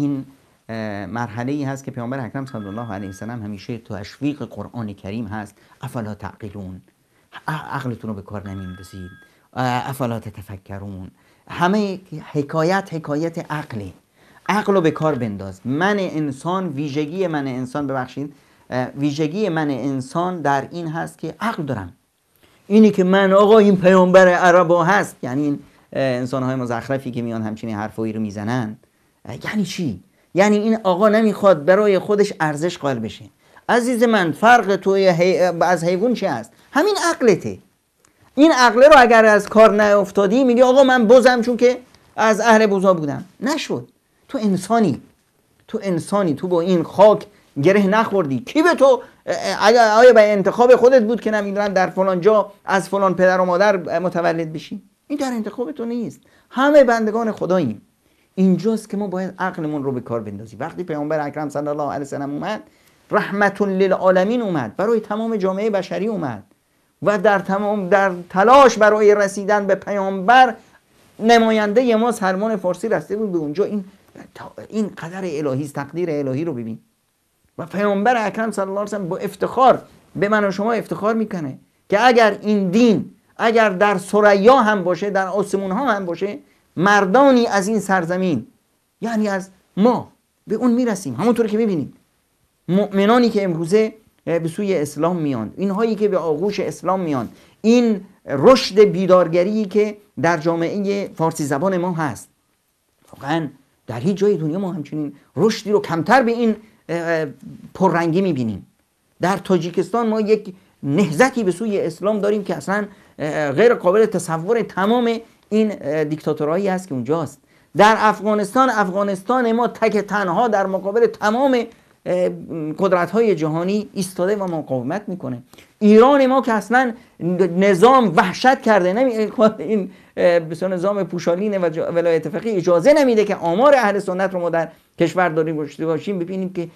این مرحله ای هست که پیامبر اکرم صلی الله علیه و همیشه تو تشویق قرآن کریم هست افلا تعقلون عقلتون رو به کار نمیندازید افلا تفکرون، همه حکایت حکایت عقله عقل رو به کار بنداز من انسان ویژگی من انسان ببخشید ویژگی من انسان در این هست که عقل دارم اینی که من آقا این پیامبر عربا هست یعنی این انسان های مزخرفی که میان همچین حرفایی رو میزنند یعنی چی یعنی این آقا نمیخواد برای خودش ارزش قائل بشه عزیز من فرق تو از حیوان چی هست همین عقلته این عقله رو اگر از کار نیفتادی میگی آقا من بزم چون که از اهل بزا بودم نشد تو انسانی تو انسانی تو با این خاک گره نخوردی کی به تو آیا به انتخاب خودت بود که نمیدونم در فلان جا از فلان پدر و مادر متولد بشی این در انتخاب تو نیست همه بندگان خداییم اینجاست که ما باید عقلمون رو به کار بندازیم وقتی پیامبر اکرم صلی الله علیه و سلم اومد رحمت للعالمین اومد برای تمام جامعه بشری اومد و در تمام در تلاش برای رسیدن به پیامبر نماینده ما سلمان فارسی رسته بود به اونجا این این قدر الهی تقدیر الهی رو ببین و پیامبر اکرم صلی الله علیه و با افتخار به من و شما افتخار میکنه که اگر این دین اگر در سریا هم باشه در آسمون ها هم باشه مردانی از این سرزمین یعنی از ما به اون میرسیم همونطور که میبینیم مؤمنانی که امروزه به سوی اسلام میان اینهایی که به آغوش اسلام میان این رشد بیدارگری که در جامعه فارسی زبان ما هست واقعا در هیچ جای دنیا ما همچنین رشدی رو کمتر به این پررنگی میبینیم در تاجیکستان ما یک نهزتی به سوی اسلام داریم که اصلا غیر قابل تصور تمام این دیکتاتورایی است که اونجاست در افغانستان افغانستان ما تک تنها در مقابل تمام قدرت های جهانی ایستاده و مقاومت میکنه ایران ما که اصلا نظام وحشت کرده نمی... این بسیار نظام پوشالین و ولایت فقیه اجازه نمیده که آمار اهل سنت رو ما در کشور داریم داشته باشیم ببینیم که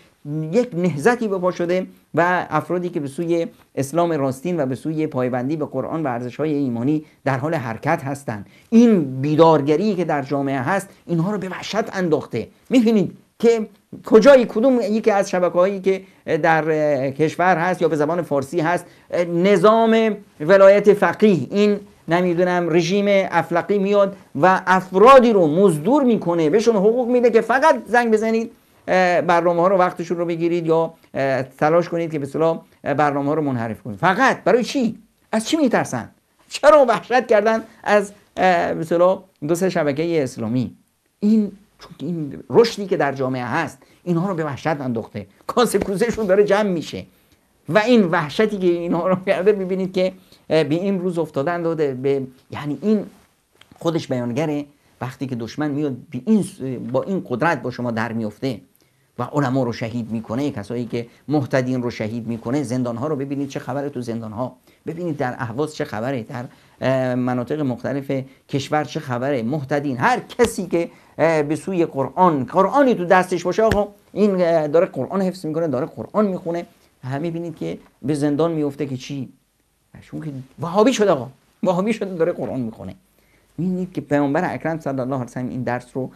یک نهزتی به شده و افرادی که به سوی اسلام راستین و به سوی پایبندی به قرآن و ارزش های ایمانی در حال حرکت هستند این بیدارگری که در جامعه هست اینها رو به وحشت انداخته میبینید که کجایی کدوم یکی از شبکه هایی که در کشور هست یا به زبان فارسی هست نظام ولایت فقیه این نمیدونم رژیم افلقی میاد و افرادی رو مزدور میکنه بهشون حقوق میده که فقط زنگ بزنید برنامه ها رو وقتشون رو بگیرید یا تلاش کنید که به صلاح برنامه ها رو منحرف کنید فقط برای چی؟ از چی میترسن؟ چرا وحشت کردن از به دو سه شبکه اسلامی این این رشدی که در جامعه هست اینها رو به وحشت انداخته کانسکوزشون داره جمع میشه و این وحشتی که اینها رو کرده ببینید که به این روز افتادن داده به یعنی این خودش بیانگره وقتی که دشمن میاد با این قدرت با شما در میفته و علما رو شهید میکنه کسایی که محتدین رو شهید میکنه زندان ها رو ببینید چه خبره تو زندان ها ببینید در اهواز چه خبره در مناطق مختلف کشور چه خبره محتدین هر کسی که به سوی قرآن قرآنی تو دستش باشه آقا این داره قرآن حفظ میکنه داره قرآن میخونه همه بینید که به زندان میفته که چی شون که وهابی شد آقا وهابی شده داره قرآن میخونه میبینید که پیامبر اکرم صلی الله علیه و این درس رو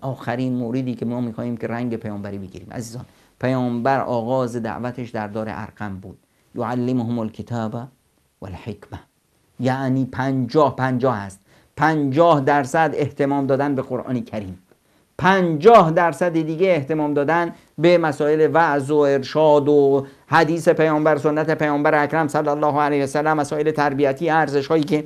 آخرین موردی که ما میخواهیم که رنگ پیامبری بگیریم عزیزان پیامبر آغاز دعوتش در دار ارقم بود یعلمهم الکتاب والحکمه یعنی پنجاه پنجاه است. پنجاه درصد احتمام دادن به قرآن کریم پنجاه درصد دیگه احتمام دادن به مسائل وعظ و ارشاد و حدیث پیامبر سنت پیامبر اکرم صلی الله علیه و مسائل تربیتی ارزش هایی که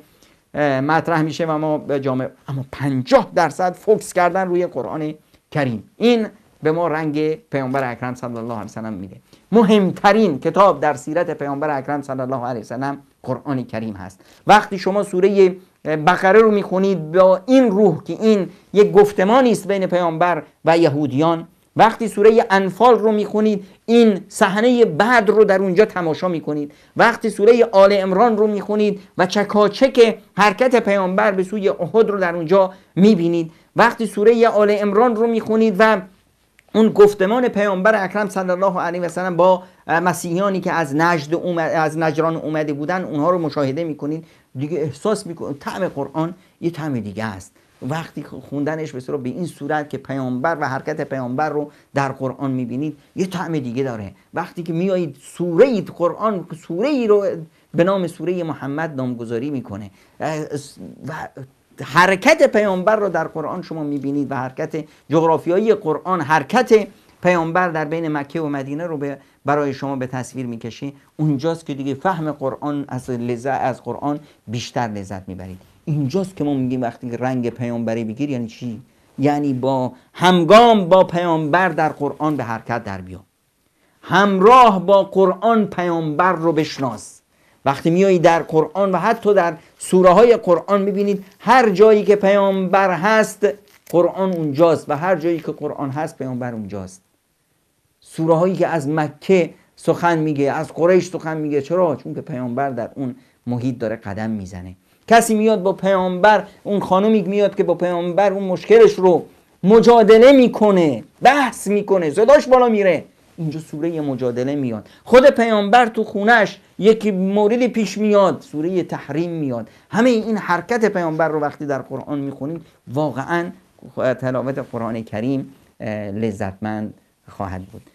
مطرح میشه و ما به جامعه اما 50 درصد فوکس کردن روی قرآن کریم این به ما رنگ پیامبر اکرم صلی الله علیه و میده مهمترین کتاب در سیرت پیامبر اکرم صلی الله علیه وسلم سلم قرآن کریم هست وقتی شما سوره بقره رو میخونید با این روح که این یک گفتمانی است بین پیامبر و یهودیان وقتی سوره انفال رو میخونید این صحنه بعد رو در اونجا تماشا میکنید وقتی سوره آل امران رو میخونید و چکاچک حرکت پیامبر به سوی احد رو در اونجا میبینید وقتی سوره آل امران رو میخونید و اون گفتمان پیامبر اکرم صلی الله علیه و سلم با مسیحیانی که از نجد اومد، از نجران اومده بودن اونها رو مشاهده میکنید دیگه احساس میکنه طعم قرآن یه طعم دیگه است وقتی خوندنش به به این صورت که پیامبر و حرکت پیامبر رو در قرآن میبینید یه طعم دیگه داره وقتی که میایید سوره قرآن سوره ای رو به نام سوره محمد نامگذاری میکنه و حرکت پیامبر رو در قرآن شما میبینید و حرکت جغرافیایی قرآن حرکت پیامبر در بین مکه و مدینه رو برای شما به تصویر میکشه اونجاست که دیگه فهم قرآن از لذت از قرآن بیشتر لذت میبرید اینجاست که ما میگیم وقتی رنگ پیامبری بگیر یعنی چی یعنی با همگام با پیامبر در قرآن به حرکت در بیا همراه با قرآن پیامبر رو بشناس وقتی میایی در قرآن و حتی در سوره های قرآن میبینید هر جایی که پیامبر هست قرآن اونجاست و هر جایی که قرآن هست پیامبر اونجاست سوره هایی که از مکه سخن میگه از قریش سخن میگه چرا چون که پیامبر در اون محیط داره قدم میزنه کسی میاد با پیامبر اون خانمی میاد که با پیامبر اون مشکلش رو مجادله میکنه بحث میکنه صداش بالا میره اینجا سوره مجادله میاد خود پیامبر تو خونش یکی موردی پیش میاد سوره تحریم میاد همه این حرکت پیامبر رو وقتی در قرآن میخونید واقعا تلاوت قرآن کریم لذتمند خواهد بود